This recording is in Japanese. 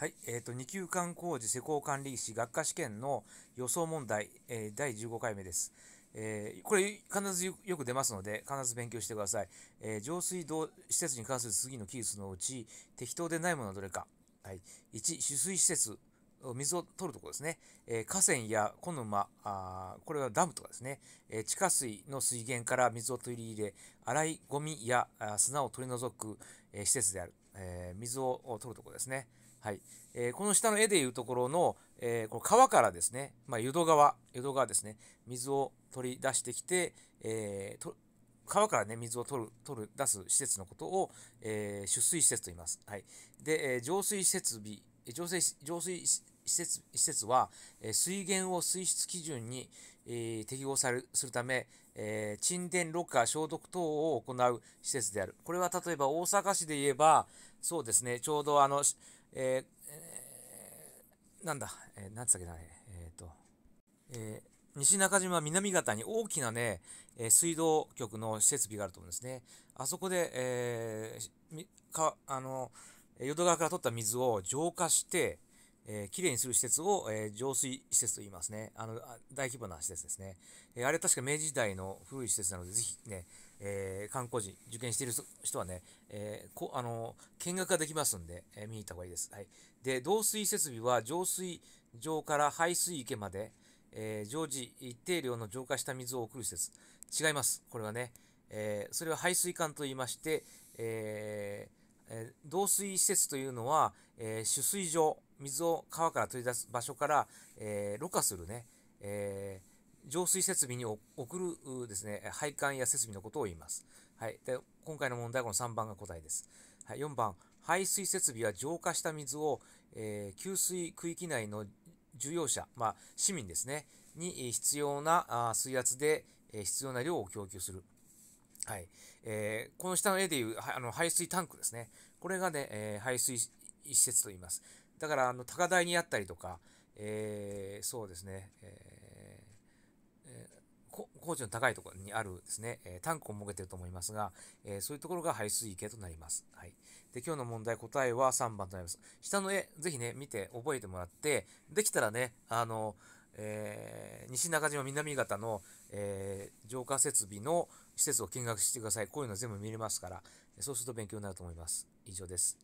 はい、えーと、2級間工事施工管理士学科試験の予想問題、えー、第15回目です。えー、これ必ずよく出ますので必ず勉強してください、えー、水道施設に関する次の技術のうち適当でないものはどれか、はい、1取水施設水を取るところですね、えー、河川や小沼あこれはダムとかですね、えー、地下水の水源から水を取り入れ粗いゴミや砂を取り除く、えー、施設である、え水を取るところですねはいえー、この下の絵でいうところの,、えー、この川からですね、まあ、湯戸川、湯戸川ですね、水を取り出してきて、えー、と川から、ね、水を取る取る出す施設のことを、えー、取水施設と言います。はい、で、えー、浄水設備、浄水浄水施設施設は、え水源を水質基準に、え適合されするため、え沈殿、ろ過、消毒等を行う施設である。これは例えば大阪市で言えば、そうですね、ちょうどあの、えー、なんだ、えー、なんつったっけな、えっ、ー、と、えー西中島南方に大きなね、え水道局の設備があると思うんですね。あそこで、えー、かあの淀川から取った水を浄化して、えー、きれいにする施設を、えー、浄水施設と言いますね。あの、大規模な施設ですね。えー、あれ確か明治時代の古い施設なので、ぜひね、えー、観光時、受験している人はね、えー、こあの、見学ができますんで、えー、見に行った方がいいです。はい。で、導水設備は浄水場から排水池まで、えー、常時一定量の浄化した水を送る施設。違います。これはね、えー、それは排水管と言いまして、えー、導水施設というのは、えー、取水場、水を川から取り出す場所から、えー、ろ過するね、えー、浄水設備に送るですね、配管や設備のことを言います。はい。で、今回の問題はこの3番が答えです。はい、4番、排水設備は浄化した水を、えー、給水区域内の需要者、まあ、市民ですね、に必要な水圧で必要な量を供給する。はい。えー、この下の絵でいう、あの排水タンクですね。これがね、えー、排水施設と言います。だから、あの、高台にあったりとか、えー、そうですね、えーえー高知の高いところにあるですね、えー、タンクを設けてると思いますが、えー、そういうところが排水池となります。はい。で、今日の問題、答えは3番となります。下の絵、ぜひね、見て覚えてもらって、できたらね、あの、えー、西中島南方の、えー、浄化設備の施設を見学してください。こういうの全部見れますから、そうすると勉強になると思います。以上です。